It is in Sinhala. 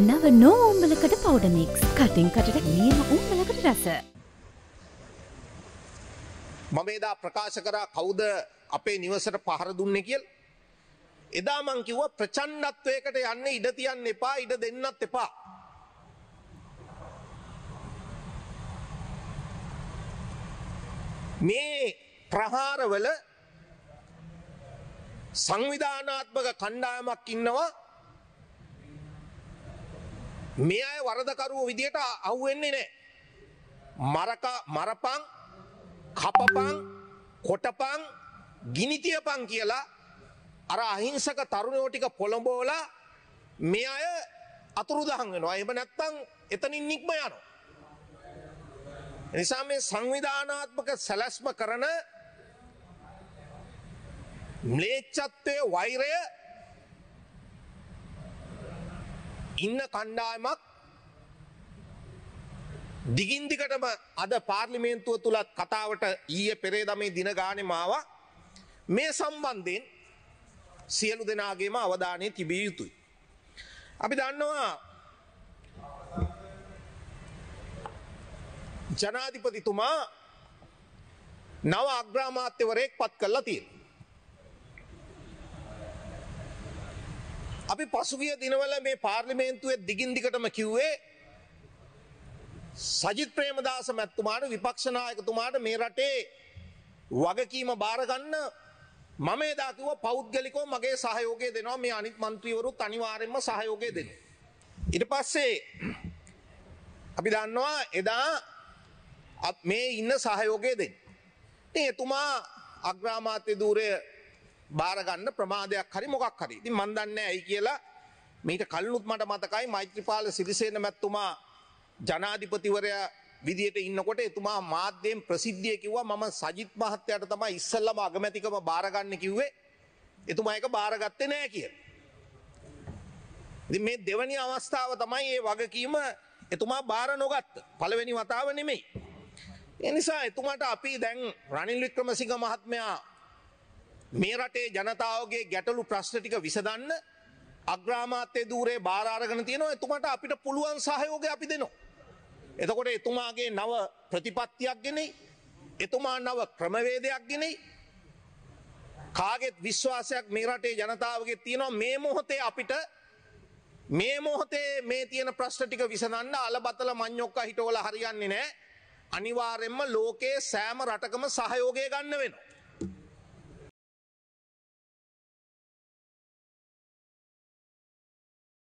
නව නෝම්බලකට පෞඩමික්ස් කටින් කටට නියම උම්බලකට රස. මම එදා ප්‍රකාශ කරා කවුද අපේ නිවසට පහර දුන්නේ කියලා. එදා මං කිව්වා ප්‍රචණ්ඩත්වයකට යන්න ඉඩ තියන්න එපා ඉඩ දෙන්නත් එපා. මේ ප්‍රහාරවල සංවිධානාත්මක කණ්ඩායමක් ඉන්නවා මේ අය වරදකරුවෝ විදියට අහුවෙන්නේ නැහැ. මරක මරපං කපපං කොටපං ගිනිතියපං කියලා අර අහිංසක තරුණයෝ ටික පොළඹවලා මේ අය අතුරුදහන් වෙනවා. එහෙම නැත්නම් එතනින් නික්ම යනවා. නිසා මේ සංවිධානාත්මක සැලැස්ම කරන ම්ලේච්ඡත්වයේ වෛරය ඉන්න කණ්ඩායමක් දිගින් දිගටම අද පාර්ලිමේන්තුව තුලත් කතාවට ඊයේ පෙරේදා මේ දින ගානේ මාවා මේ සම්බන්ධයෙන් සියලු දෙනාගේම අවධානය තිබිය යුතුයි. අපි දන්නවා ජනාධිපතිතුමා නව අග්‍රාමාත්‍යවරයෙක් පත් කළා තියෙනවා. අපි පසුගිය දිනවල මේ පාර්ලිමේන්තුවේ දිගින් දිගටම කිව්වේ සජිත් ප්‍රේමදාස මැතිතුමාට විපක්ෂ නායකතුමාට මේ රටේ වගකීම බාර ගන්න මම එදා කිව්වා පෞද්ගලිකව මගේ සහයෝගය දෙනවා මේ අනිත් മന്ത്രിවරුත් අනිවාර්යයෙන්ම සහයෝගය දෙනවා ඊට පස්සේ අපි දන්නවා එදා මේ ඉන්න සහයෝගය දෙන්න. ඉතින් එතුමා අග්‍රාමාත්‍ය ධූරයේ බාරගන්න ප්‍රමාදයක් හරි මොකක් හරි. ඉතින් මන් දන්නේ ඇයි කියලා මීට කලිනුත් මට මතකයි මෛත්‍රීපාල සිරිසේන මැතිතුමා ජනාධිපතිවරයා විදියට ඉන්නකොට එතුමා මාධ්‍යයෙන් ප්‍රසිද්ධිය කිව්වා මම සජිත් මහත්තයාට තමයි ඉස්සෙල්ලම අගමැතිකම බාරගන්න කිව්වේ. එතුමා ඒක බාරගත්තේ නැහැ කියලා. ඉතින් මේ දෙවැනි අවස්ථාව තමයි මේ වගකීම එතුමා බාර නොගත්ත. පළවෙනි වතාව නෙමෙයි. ඒ නිසා එතුමාට අපි දැන් රනිල් වික්‍රමසිංහ මහත්මයා මේ රටේ ජනතාවගේ ගැටලු ප්‍රශ්න ටික විසඳන්න අග්‍රාමාත්‍ය ධූරේ බාර අරගෙන තියෙනවා එතුමාට අපිට පුළුවන් සහයෝගය අපි දෙනවා. එතකොට එතුමාගේ නව ප්‍රතිපත්තියක් ගෙනෙයි. එතුමා නව ක්‍රමවේදයක් ගෙනෙයි. කාගෙත් විශ්වාසයක් මේ රටේ ජනතාවගේ තියෙනවා මේ මොහොතේ අපිට මේ මොහොතේ මේ තියෙන ප්‍රශ්න ටික විසඳන්න අලබතල මඤ්ඤොක්ක හිටවල හරියන්නේ නැහැ. අනිවාර්යෙන්ම ලෝකයේ සෑම රටකම සහයෝගය ගන්න වෙනවා.